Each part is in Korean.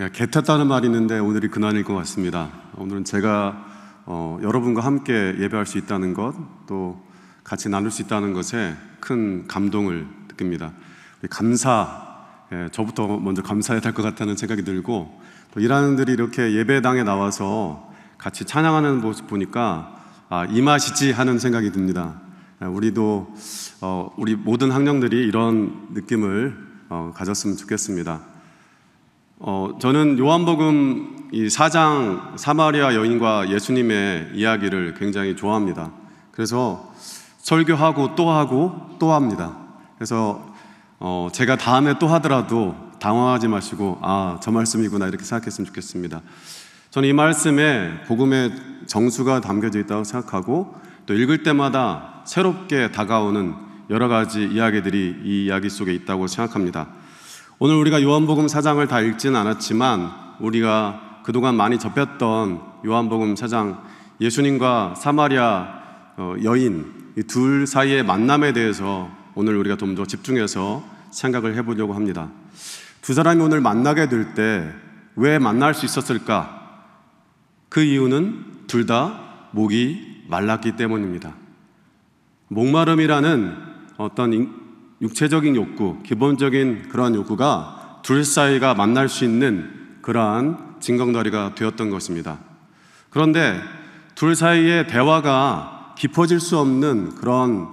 예, 개 탔다는 말이 있는데 오늘이 그날일 것 같습니다. 오늘은 제가 어, 여러분과 함께 예배할 수 있다는 것, 또 같이 나눌 수 있다는 것에 큰 감동을 느낍니다. 감사, 예, 저부터 먼저 감사해야 될 것 같다는 생각이 들고 또일하들이 이렇게 예배당에 나와서 같이 찬양하는 모습 보니까 아, 이 맛이지 하는 생각이 듭니다. 예, 우리도 어, 우리 모든 학령들이 이런 느낌을 어, 가졌으면 좋겠습니다. 어, 저는 요한복음 이 4장 사마리아 여인과 예수님의 이야기를 굉장히 좋아합니다. 그래서 설교하고 또 하고 또 합니다. 그래서 어, 제가 다음에 또 하더라도 당황하지 마시고 아, 저 말씀이구나 이렇게 생각했으면 좋겠습니다. 저는 이 말씀에 복음의 정수가 담겨져 있다고 생각하고 또 읽을 때마다 새롭게 다가오는 여러 가지 이야기들이 이 이야기 속에 있다고 생각합니다. 오늘 우리가 요한복음 4장을 다 읽진 않았지만 우리가 그동안 많이 접했던 요한복음 4장 예수님과 사마리아 어, 여인 둘 사이의 만남에 대해서 오늘 우리가 좀 더 집중해서 생각을 해보려고 합니다. 두 사람이 오늘 만나게 될 때 왜 만날 수 있었을까? 그 이유는 둘 다 목이 말랐기 때문입니다. 목마름이라는 어떤 육체적인 욕구, 기본적인 그러한 욕구가 둘 사이가 만날 수 있는 그러한 진검다리가 되었던 것입니다. 그런데 둘 사이의 대화가 깊어질 수 없는 그런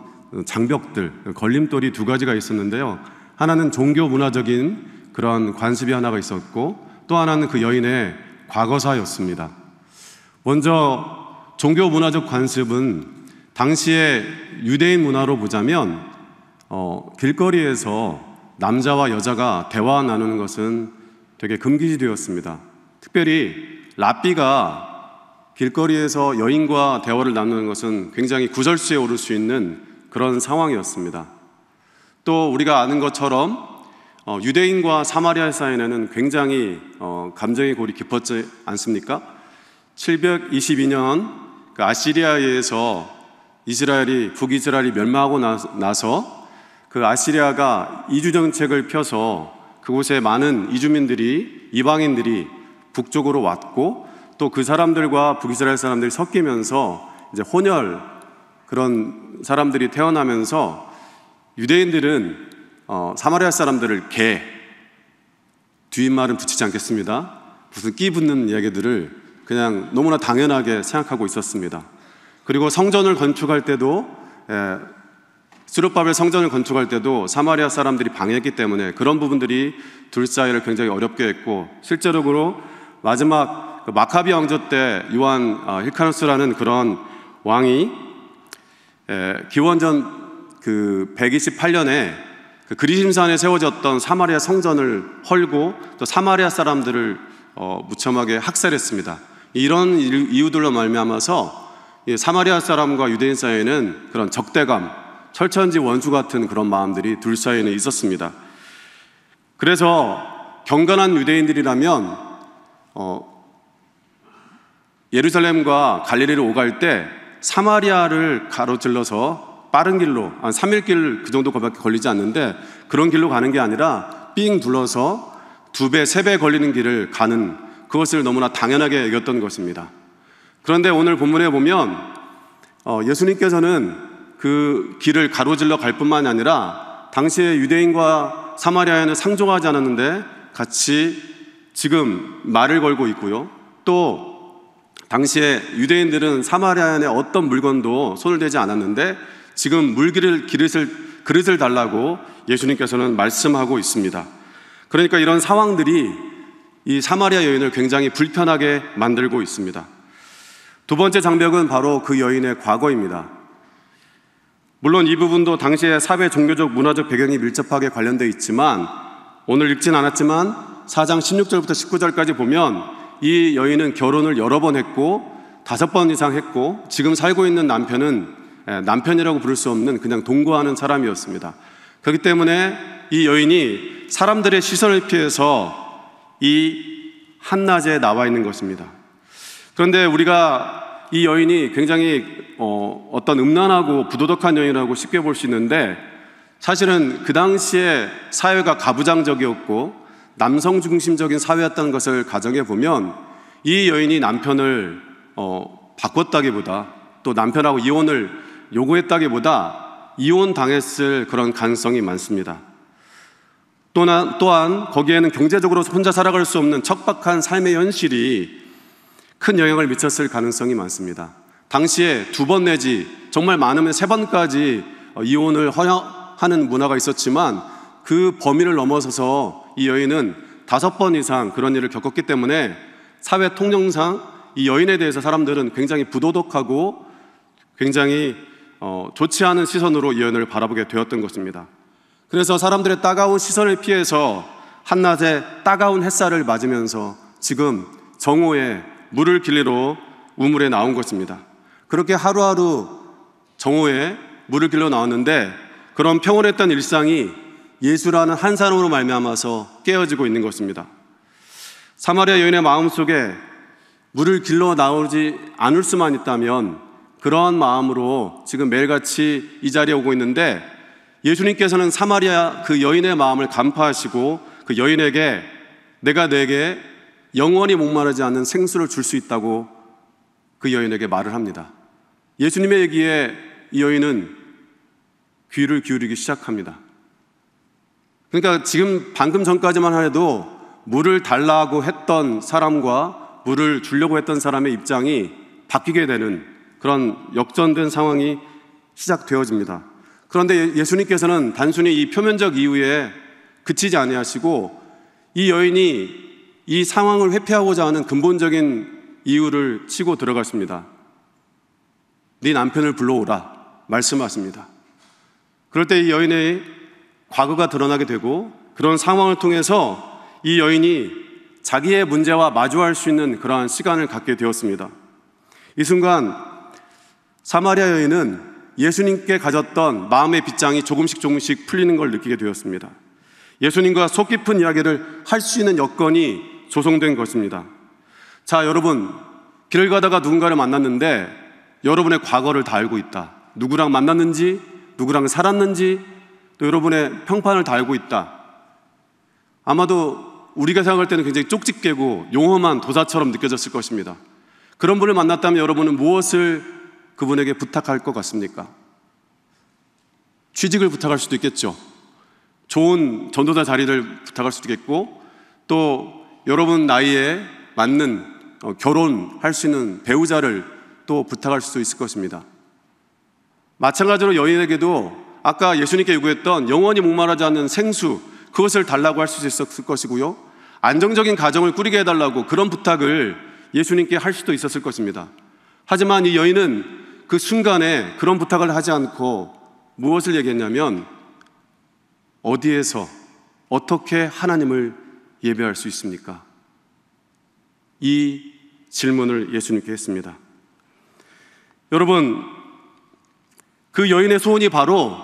장벽들, 걸림돌이 두 가지가 있었는데요. 하나는 종교 문화적인 그런 관습이 하나가 있었고 또 하나는 그 여인의 과거사였습니다. 먼저 종교 문화적 관습은 당시의 유대인 문화로 보자면 어, 길거리에서 남자와 여자가 대화 나누는 것은 되게 금기되었습니다. 특별히 라삐가 길거리에서 여인과 대화를 나누는 것은 굉장히 구절수에 오를 수 있는 그런 상황이었습니다. 또 우리가 아는 것처럼 어, 유대인과 사마리아 사이에는 굉장히 어, 감정의 골이 깊었지 않습니까? 722년 그 아시리아에서 이스라엘이 북이스라엘이 멸망하고 나서 그 아시리아가 이주 정책을 펴서 그곳에 많은 이주민들이 이방인들이 북쪽으로 왔고 또 그 사람들과 북이스라엘 사람들이 섞이면서 이제 혼혈 그런 사람들이 태어나면서 유대인들은 어, 사마리아 사람들을 개뒷말은 붙이지 않겠습니다. 무슨 끼 붙는 이야기들을 그냥 너무나 당연하게 생각하고 있었습니다. 그리고 성전을 건축할 때도 예, 수르바벨 성전을 건축할 때도 사마리아 사람들이 방해했기 때문에 그런 부분들이 둘 사이를 굉장히 어렵게 했고 실제적으로 마지막 그 마카비 왕조 때 요한 어, 힐카누스라는 그런 왕이 기원전 그 128년에 그 그리심산에 세워졌던 사마리아 성전을 헐고 또 사마리아 사람들을 어, 무참하게 학살했습니다. 이런 이유들로 말미암아서 사마리아 사람과 유대인 사이에는 그런 적대감 철천지 원수 같은 그런 마음들이 둘 사이에는 있었습니다. 그래서 경건한 유대인들이라면 어, 예루살렘과 갈릴리를 오갈 때 사마리아를 가로질러서 빠른 길로 한 3일길 그 정도밖에 걸리지 않는데 그런 길로 가는 게 아니라 삥 둘러서 두 배, 세 배 걸리는 길을 가는 그것을 너무나 당연하게 여겼던 것입니다. 그런데 오늘 본문에 보면 어, 예수님께서는 그 길을 가로질러 갈 뿐만 이 아니라 당시에 유대인과 사마리아인은 상종하지 않았는데 같이 지금 말을 걸고 있고요. 또 당시에 유대인들은 사마리아인의 어떤 물건도 손을 대지 않았는데 지금 물기를 기릇을 그릇을 달라고 예수님께서는 말씀하고 있습니다. 그러니까 이런 상황들이 이 사마리아 여인을 굉장히 불편하게 만들고 있습니다. 두 번째 장벽은 바로 그 여인의 과거입니다. 물론 이 부분도 당시의 사회 종교적 문화적 배경이 밀접하게 관련되어 있지만 오늘 읽진 않았지만 4장 16절부터 19절까지 보면 이 여인은 결혼을 여러 번 했고 다섯 번 이상 했고 지금 살고 있는 남편은 예, 남편이라고 부를 수 없는 그냥 동거하는 사람이었습니다. 그렇기 때문에 이 여인이 사람들의 시선을 피해서 이 한낮에 나와 있는 것입니다. 그런데 우리가 이 여인이 굉장히 어, 어떤 음란하고 부도덕한 여인이라고 쉽게 볼 수 있는데 사실은 그 당시에 사회가 가부장적이었고 남성 중심적인 사회였다는 것을 가정해 보면 이 여인이 남편을 어, 바꿨다기보다 또 남편하고 이혼을 요구했다기보다 이혼 당했을 그런 가능성이 많습니다. 또한, 또한 거기에는 경제적으로 혼자 살아갈 수 없는 척박한 삶의 현실이 큰 영향을 미쳤을 가능성이 많습니다. 당시에 두 번 내지 정말 많으면 세 번까지 어, 이혼을 허용하는 문화가 있었지만 그 범위를 넘어서서 이 여인은 다섯 번 이상 그런 일을 겪었기 때문에 사회 통념상 이 여인에 대해서 사람들은 굉장히 부도덕하고 굉장히 어, 좋지 않은 시선으로 이 여인을 바라보게 되었던 것입니다. 그래서 사람들의 따가운 시선을 피해서 한낮에 따가운 햇살을 맞으면서 지금 정오에 물을 길리로 우물에 나온 것입니다. 그렇게 하루하루 정오에 물을 길러 나왔는데 그런 평온했던 일상이 예수라는 한 사람으로 말미암아서 깨어지고 있는 것입니다. 사마리아 여인의 마음속에 물을 길러 나오지 않을 수만 있다면 그러한 마음으로 지금 매일같이 이 자리에 오고 있는데 예수님께서는 사마리아 그 여인의 마음을 간파하시고 그 여인에게 내가 내게 영원히 목마르지 않는 생수를 줄 수 있다고 그 여인에게 말을 합니다. 예수님의 얘기에 이 여인은 귀를 기울이기 시작합니다. 그러니까 지금 방금 전까지만 해도 물을 달라고 했던 사람과 물을 주려고 했던 사람의 입장이 바뀌게 되는 그런 역전된 상황이 시작되어집니다. 그런데 예, 예수님께서는 단순히 이 표면적 이유에 그치지 아니하시고 이 여인이 이 상황을 회피하고자 하는 근본적인 이유를 치고 들어갔습니다. 네 남편을 불러오라 말씀하십니다. 그럴 때 이 여인의 과거가 드러나게 되고 그런 상황을 통해서 이 여인이 자기의 문제와 마주할 수 있는 그러한 시간을 갖게 되었습니다. 이 순간 사마리아 여인은 예수님께 가졌던 마음의 빗장이 조금씩 조금씩 풀리는 걸 느끼게 되었습니다. 예수님과 속 깊은 이야기를 할 수 있는 여건이 조성된 것입니다. 자, 여러분, 길을 가다가 누군가를 만났는데 여러분의 과거를 다 알고 있다. 누구랑 만났는지, 누구랑 살았는지, 또 여러분의 평판을 다 알고 있다. 아마도 우리가 생각할 때는 굉장히 쪽집게고 용험한 도사처럼 느껴졌을 것입니다. 그런 분을 만났다면 여러분은 무엇을 그분에게 부탁할 것 같습니까? 취직을 부탁할 수도 있겠죠. 좋은 전도사 자리를 부탁할 수도 있겠고, 또 여러분 나이에 맞는 어, 결혼할 수 있는 배우자를 또 부탁할 수도 있을 것입니다. 마찬가지로 여인에게도 아까 예수님께 요구했던 영원히 목마르지 않는 생수 그것을 달라고 할 수 있었을 것이고요. 안정적인 가정을 꾸리게 해달라고 그런 부탁을 예수님께 할 수도 있었을 것입니다. 하지만 이 여인은 그 순간에 그런 부탁을 하지 않고 무엇을 얘기했냐면 어디에서 어떻게 하나님을 예배할 수 있습니까? 이 질문을 예수님께 했습니다. 여러분, 그 여인의 소원이 바로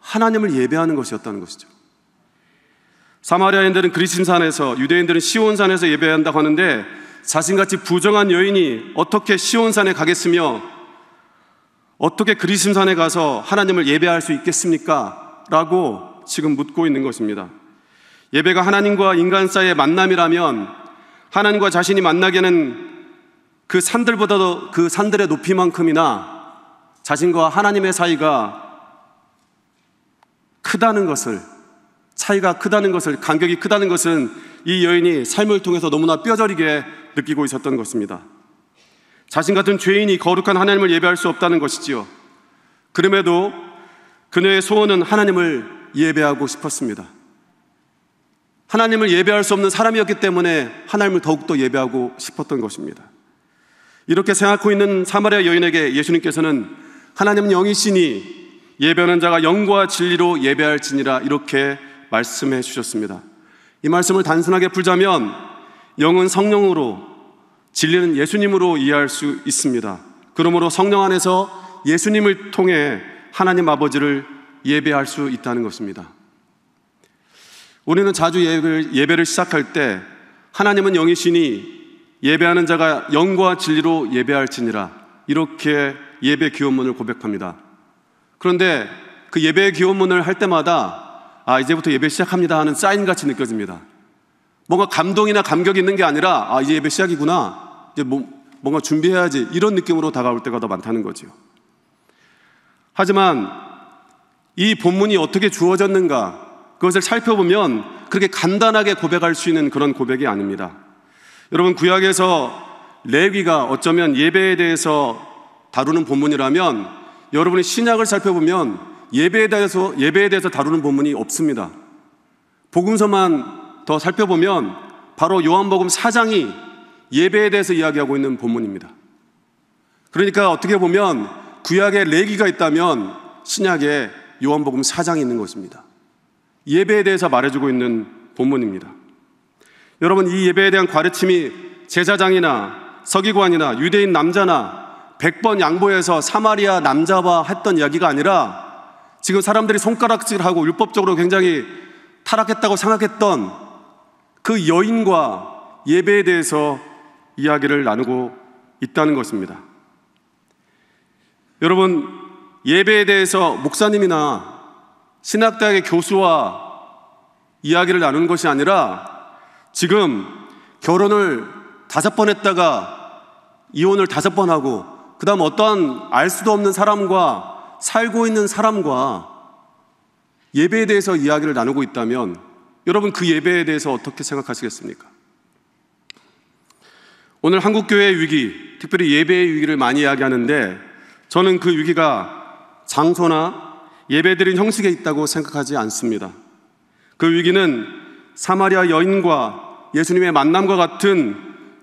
하나님을 예배하는 것이었다는 것이죠. 사마리아인들은 그리심산에서, 유대인들은 시온산에서 예배한다고 하는데 자신같이 부정한 여인이 어떻게 시온산에 가겠으며 어떻게 그리심산에 가서 하나님을 예배할 수 있겠습니까? 라고 지금 묻고 있는 것입니다. 예배가 하나님과 인간 사이의 만남이라면 하나님과 자신이 만나게는 그 산들보다도 그 산들의 높이만큼이나 자신과 하나님의 사이가 크다는 것을 차이가 크다는 것을 간격이 크다는 것은 이 여인이 삶을 통해서 너무나 뼈저리게 느끼고 있었던 것입니다. 자신 같은 죄인이 거룩한 하나님을 예배할 수 없다는 것이지요. 그럼에도 그녀의 소원은 하나님을 예배하고 싶었습니다. 하나님을 예배할 수 없는 사람이었기 때문에 하나님을 더욱더 예배하고 싶었던 것입니다. 이렇게 생각하고 있는 사마리아 여인에게 예수님께서는 하나님은 영이시니 예배하는 자가 영과 진리로 예배할지니라 이렇게 말씀해 주셨습니다. 이 말씀을 단순하게 풀자면 영은 성령으로 진리는 예수님으로 이해할 수 있습니다. 그러므로 성령 안에서 예수님을 통해 하나님 아버지를 예배할 수 있다는 것입니다. 우리는 자주 예배를, 시작할 때 하나님은 영이시니 예배하는 자가 영과 진리로 예배할지니라 이렇게 예배 기원문을 고백합니다. 그런데 그예배 기원문을 할 때마다 아 이제부터 예배 시작합니다 하는 사인 같이 느껴집니다. 뭔가 감동이나 감격이 있는 게 아니라 아 이제 예배 시작이구나 이제 뭐, 뭔가 준비해야지 이런 느낌으로 다가올 때가 더 많다는 거지요. 하지만 이 본문이 어떻게 주어졌는가 그것을 살펴보면 그렇게 간단하게 고백할 수 있는 그런 고백이 아닙니다. 여러분, 구약에서 레위가 어쩌면 예배에 대해서 다루는 본문이라면 여러분이 신약을 살펴보면 예배에 대해서, 예배에 대해서 다루는 본문이 없습니다. 복음서만 더 살펴보면 바로 요한복음 4장이 예배에 대해서 이야기하고 있는 본문입니다. 그러니까 어떻게 보면 구약에 레기가 있다면 신약에 요한복음 4장이 있는 것입니다. 예배에 대해서 말해주고 있는 본문입니다. 여러분, 이 예배에 대한 가르침이 제사장이나 서기관이나 유대인 남자나 100번 양보해서 사마리아 남자와 했던 이야기가 아니라 지금 사람들이 손가락질하고 율법적으로 굉장히 타락했다고 생각했던 그 여인과 예배에 대해서 이야기를 나누고 있다는 것입니다. 여러분, 예배에 대해서 목사님이나 신학대학의 교수와 이야기를 나누는 것이 아니라 지금 결혼을 다섯 번 했다가 이혼을 다섯 번 하고 그 다음 어떠한 알 수도 없는 사람과 살고 있는 사람과 예배에 대해서 이야기를 나누고 있다면 여러분 그 예배에 대해서 어떻게 생각하시겠습니까? 오늘 한국교회의 위기, 특별히 예배의 위기를 많이 이야기하는데 저는 그 위기가 장소나 예배드린 형식에 있다고 생각하지 않습니다. 그 위기는 사마리아 여인과 예수님의 만남과 같은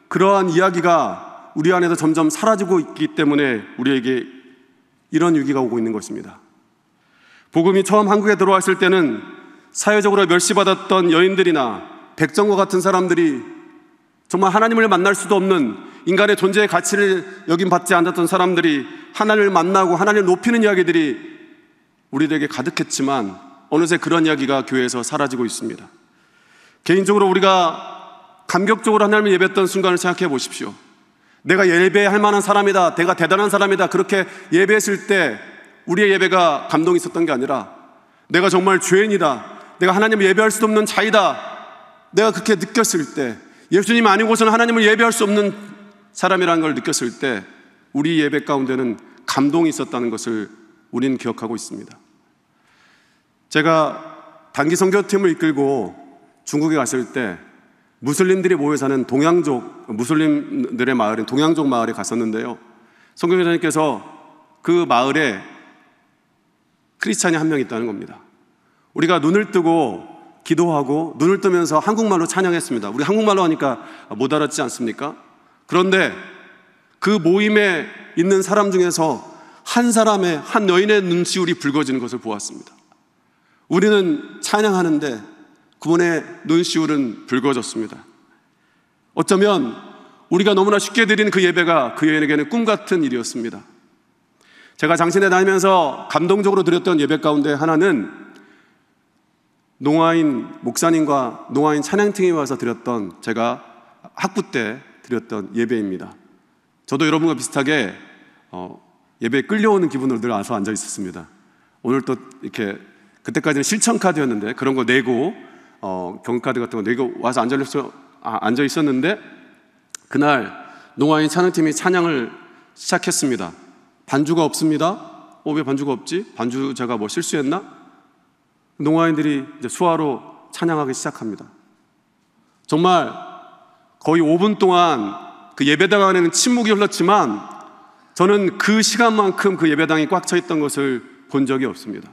그러한 이야기가 우리 안에서 점점 사라지고 있기 때문에 우리에게 이런 위기가 오고 있는 것입니다. 복음이 처음 한국에 들어왔을 때는 사회적으로 멸시받았던 여인들이나 백정과 같은 사람들이 정말 하나님을 만날 수도 없는 인간의 존재의 가치를 여긴 받지 않았던 사람들이 하나님을 만나고 하나님을 높이는 이야기들이 우리들에게 가득했지만 어느새 그런 이야기가 교회에서 사라지고 있습니다. 개인적으로 우리가 감격적으로 하나님을 예배했던 순간을 생각해 보십시오. 내가 예배할 만한 사람이다. 내가 대단한 사람이다. 그렇게 예배했을 때 우리의 예배가 감동이 있었던 게 아니라 내가 정말 죄인이다. 내가 하나님을 예배할 수 없는 자이다. 내가 그렇게 느꼈을 때 예수님 아니고서는 하나님을 예배할 수 없는 사람이라는 걸 느꼈을 때 우리 예배 가운데는 감동이 있었다는 것을 우리는 기억하고 있습니다. 제가 단기 선교팀을 이끌고 중국에 갔을 때 무슬림들이 모여 사는 동양족 무슬림들의 마을인 동양족 마을에 갔었는데요. 성교사님께서그 마을에 크리스찬이 한 명 있다는 겁니다. 우리가 눈을 뜨고 기도하고 눈을 뜨면서 한국말로 찬양했습니다. 우리 한국말로 하니까 못알아지 않습니까? 그런데 그 모임에 있는 사람 중에서 한 사람의, 한 여인의 눈시울이 붉어지는 것을 보았습니다. 우리는 찬양하는데 구원의 눈시울은 붉어졌습니다. 어쩌면 우리가 너무나 쉽게 드리그 예배가 그 여인에게는 꿈 같은 일이었습니다. 제가 장신에 다니면서 감동적으로 드렸던 예배 가운데 하나는 농아인 목사님과 농아인 찬양팀에 와서 드렸던 제가 학부 때 드렸던 예배입니다. 저도 여러분과 비슷하게 어, 예배에 끌려오는 기분으로 늘 와서 앉아 있었습니다. 오늘 또 이렇게 그때까지는 실천 카드였는데 그런 거 내고 어, 경카드 같은 거 내고 와서 앉아, 아, 앉아 있었는데 그날 농아인 찬양팀이 찬양을 시작했습니다. 반주가 없습니다. 어, 왜 반주가 없지? 반주자가 뭐 실수했나? 농아인들이 이제 수화로 찬양하기 시작합니다. 정말 거의 5분 동안 그 예배당 안에는 침묵이 흘렀지만 저는 그 시간만큼 그 예배당이 꽉 차 있던 것을 본 적이 없습니다.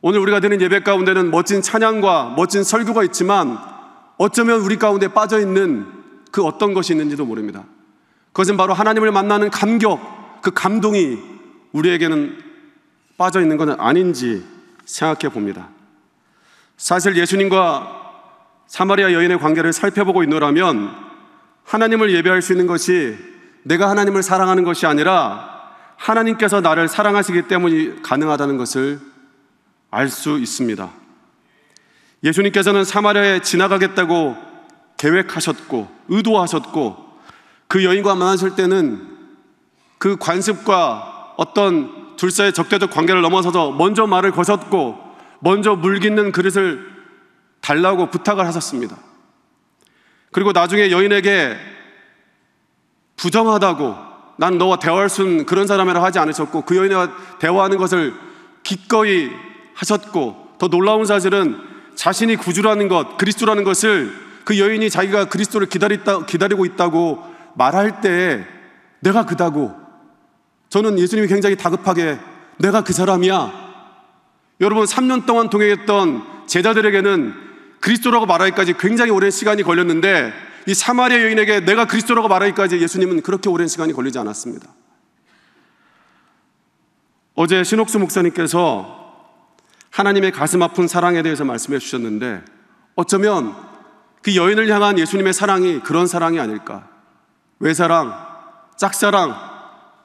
오늘 우리가 드는 예배 가운데는 멋진 찬양과 멋진 설교가 있지만 어쩌면 우리 가운데 빠져 있는 그 어떤 것이 있는지도 모릅니다. 그것은 바로 하나님을 만나는 감격, 그 감동이 우리에게는 빠져 있는 것은 아닌지 생각해 봅니다. 사실 예수님과 사마리아 여인의 관계를 살펴보고 있노라면 하나님을 예배할 수 있는 것이 내가 하나님을 사랑하는 것이 아니라 하나님께서 나를 사랑하시기 때문이 가능하다는 것을 알 수 있습니다. 예수님께서는 사마리아에 지나가겠다고 계획하셨고 의도하셨고 그 여인과 만났을 때는 그 관습과 어떤 둘 사이의 적대적 관계를 넘어서서 먼저 말을 거셨고 먼저 물깃는 그릇을 달라고 부탁을 하셨습니다. 그리고 나중에 여인에게 부정하다고 난 너와 대화할 수 있는 그런 사람이라 하지 않으셨고 그 여인과 대화하는 것을 기꺼이 하셨고 더 놀라운 사실은 자신이 구주라는 것, 그리스도라는 것을 그 여인이 자기가 그리스도를 기다리다, 기다리고 있다고 말할 때에 내가 그다고 저는 예수님이 굉장히 다급하게 내가 그 사람이야. 여러분 3년 동안 동행했던 제자들에게는 그리스도라고 말하기까지 굉장히 오랜 시간이 걸렸는데 이 사마리아 여인에게 내가 그리스도라고 말하기까지 예수님은 그렇게 오랜 시간이 걸리지 않았습니다. 어제 신옥수 목사님께서 하나님의 가슴 아픈 사랑에 대해서 말씀해 주셨는데 어쩌면 그 여인을 향한 예수님의 사랑이 그런 사랑이 아닐까. 외사랑, 짝사랑,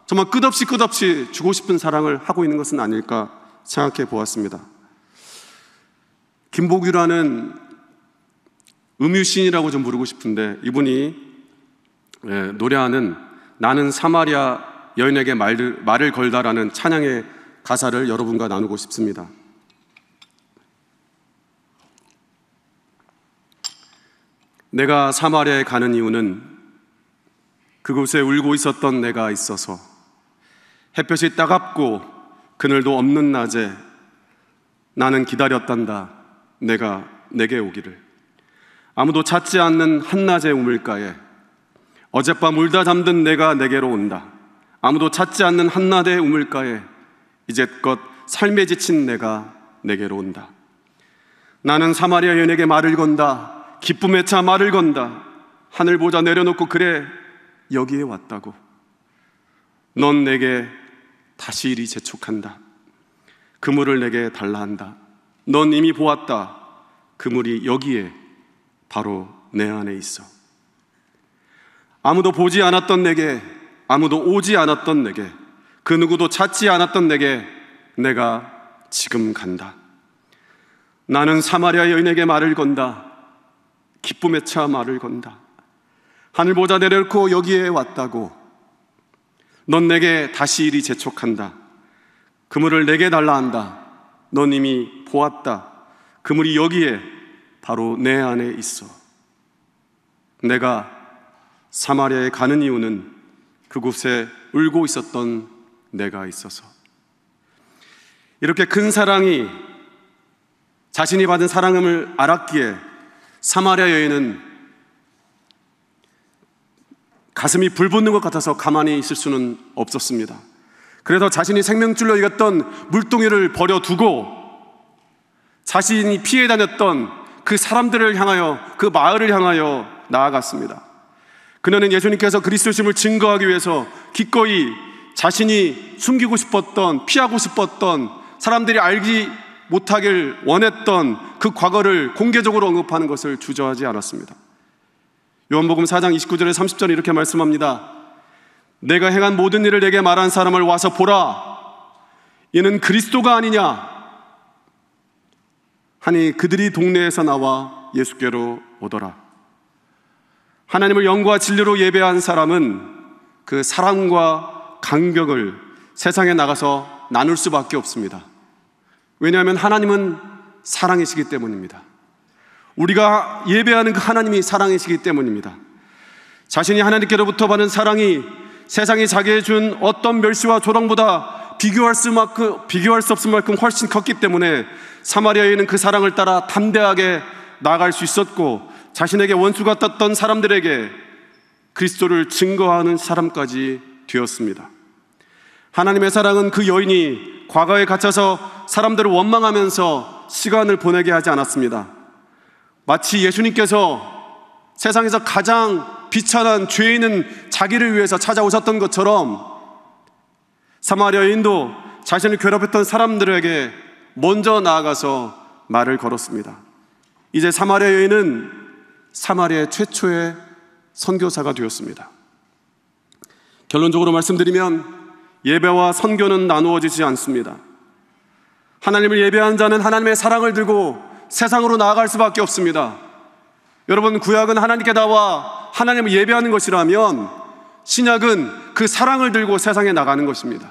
정말 끝없이 끝없이 주고 싶은 사랑을 하고 있는 것은 아닐까 생각해 보았습니다. 김복규라는 음유신이라고 좀 부르고 싶은데 이분이 예, 노래하는 나는 사마리아 여인에게 말을, 말을 걸다라는 찬양의 가사를 여러분과 나누고 싶습니다. 내가 사마리아에 가는 이유는 그곳에 울고 있었던 내가 있어서 햇볕이 따갑고 그늘도 없는 낮에 나는 기다렸단다. 내가 내게 오기를. 아무도 찾지 않는 한낮의 우물가에 어젯밤 울다 잠든 내가 내게로 온다. 아무도 찾지 않는 한낮의 우물가에 이제껏 삶에 지친 내가 내게로 온다. 나는 사마리아 여인에게 말을 건다. 기쁨에 차 말을 건다. 하늘 보자 내려놓고 그래 여기에 왔다고. 넌 내게 다시 이리 재촉한다. 그물을 내게 달라 한다. 넌 이미 보았다. 그물이 여기에 바로 내 안에 있어. 아무도 보지 않았던 내게, 아무도 오지 않았던 내게, 그 누구도 찾지 않았던 내게 내가 지금 간다. 나는 사마리아 여인에게 말을 건다. 기쁨에 차 말을 건다. 하늘 보자 내려놓고 여기에 왔다고. 넌 내게 다시 일이 재촉한다. 그물을 내게 달라 한다. 넌 이미 보았다. 그물이 여기에 바로 내 안에 있어. 내가 사마리아에 가는 이유는 그곳에 울고 있었던 내가 있어서. 이렇게 큰 사랑이 자신이 받은 사랑함을 알았기에 사마리아 여인은 가슴이 불붙는 것 같아서 가만히 있을 수는 없었습니다. 그래서 자신이 생명줄로 이겼던 물동이를 버려두고 자신이 피해 다녔던 그 사람들을 향하여 그 마을을 향하여 나아갔습니다. 그녀는 예수님께서 그리스도심을 증거하기 위해서 기꺼이 자신이 숨기고 싶었던 피하고 싶었던 사람들이 알기 못하길 원했던 그 과거를 공개적으로 언급하는 것을 주저하지 않았습니다. 요한복음 4장 29절에 30절에 이렇게 말씀합니다. 내가 행한 모든 일을 내게 말한 사람을 와서 보라. 이는 그리스도가 아니냐. 하니 그들이 동네에서 나와 예수께로 오더라. 하나님을 영과 진리로 예배한 사람은 그 사랑과 간격을 세상에 나가서 나눌 수밖에 없습니다. 왜냐하면 하나님은 사랑이시기 때문입니다. 우리가 예배하는 그 하나님이 사랑이시기 때문입니다. 자신이 하나님께로부터 받은 사랑이 세상이 자기에준 어떤 멸시와 조롱보다 비교할 수, 만큼, 그 비교할 수 없을 만큼 훨씬 컸기 때문에 사마리아인은 그 사랑을 따라 담대하게 나갈수 있었고 자신에게 원수 같았던 사람들에게 그리스도를 증거하는 사람까지 되었습니다. 하나님의 사랑은 그 여인이 과거에 갇혀서 사람들을 원망하면서 시간을 보내게 하지 않았습니다. 마치 예수님께서 세상에서 가장 비천한 죄인은 자기를 위해서 찾아오셨던 것처럼 사마리아 여 인도 자신을 괴롭혔던 사람들에게 먼저 나아가서 말을 걸었습니다. 이제 사마리아 여인은 사마리아 의 최초의 선교사가 되었습니다. 결론적으로 말씀드리면 예배와 선교는 나누어지지 않습니다. 하나님을 예배한 자는 하나님의 사랑을 들고 세상으로 나아갈 수밖에 없습니다. 여러분, 구약은 하나님께 나와 하나님을 예배하는 것이라면 신약은 그 사랑을 들고 세상에 나가는 것입니다.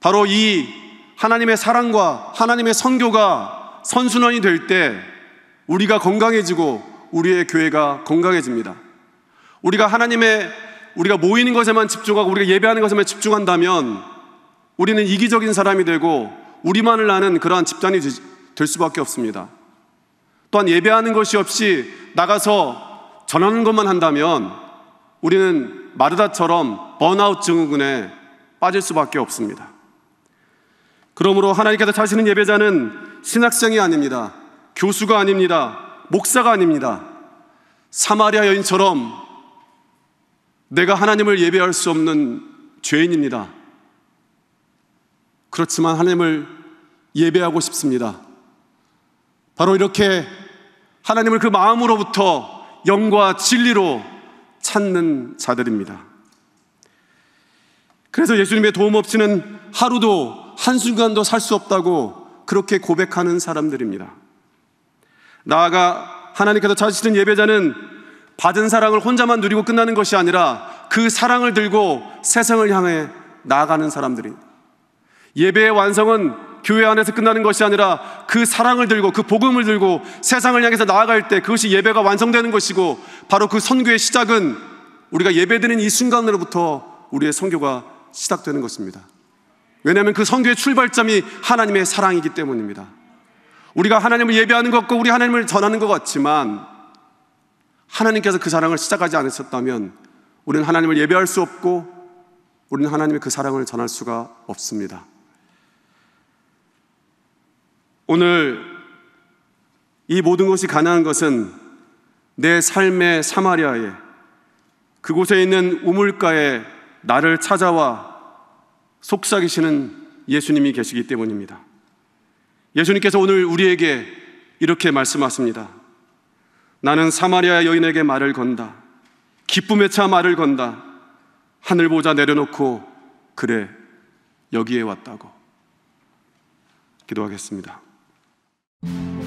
바로 이 하나님의 사랑과 하나님의 선교가 선순환이 될 때 우리가 건강해지고 우리의 교회가 건강해집니다. 우리가 하나님의 우리가 모이는 것에만 집중하고 우리가 예배하는 것에만 집중한다면 우리는 이기적인 사람이 되고 우리만을 아는 그러한 집단이 될 수밖에 없습니다. 또한 예배하는 것이 없이 나가서 전하는 것만 한다면 우리는 마르다처럼 번아웃 증후군에 빠질 수밖에 없습니다. 그러므로 하나님께서 찾으시 예배자는 신학생이 아닙니다. 교수가 아닙니다. 목사가 아닙니다. 사마리아 여인처럼 내가 하나님을 예배할 수 없는 죄인입니다. 그렇지만 하나님을 예배하고 싶습니다. 바로 이렇게 하나님을 그 마음으로부터 영과 진리로 찾는 자들입니다. 그래서 예수님의 도움 없이는 하루도 한순간도 살 수 없다고 그렇게 고백하는 사람들입니다. 나아가 하나님께서 찾으시는 예배자는 받은 사랑을 혼자만 누리고 끝나는 것이 아니라 그 사랑을 들고 세상을 향해 나아가는 사람들이 예배의 완성은 교회 안에서 끝나는 것이 아니라 그 사랑을 들고 그 복음을 들고 세상을 향해서 나아갈 때 그것이 예배가 완성되는 것이고 바로 그 선교의 시작은 우리가 예배드는이 순간으로부터 우리의 선교가 시작되는 것입니다. 왜냐하면 그 선교의 출발점이 하나님의 사랑이기 때문입니다. 우리가 하나님을 예배하는 것과 우리 하나님을 전하는 것 같지만 하나님께서 그 사랑을 시작하지 않으셨다면 우리는 하나님을 예배할 수 없고 우리는 하나님의 그 사랑을 전할 수가 없습니다. 오늘 이 모든 것이 가능한 것은 내 삶의 사마리아에 그곳에 있는 우물가에 나를 찾아와 속삭이시는 예수님이 계시기 때문입니다. 예수님께서 오늘 우리에게 이렇게 말씀하십니다. 나는 사마리아 여인에게 말을 건다. 기쁨에 차 말을 건다. 하늘 보자 내려놓고 그래 여기에 왔다고 기도하겠습니다. Thank you.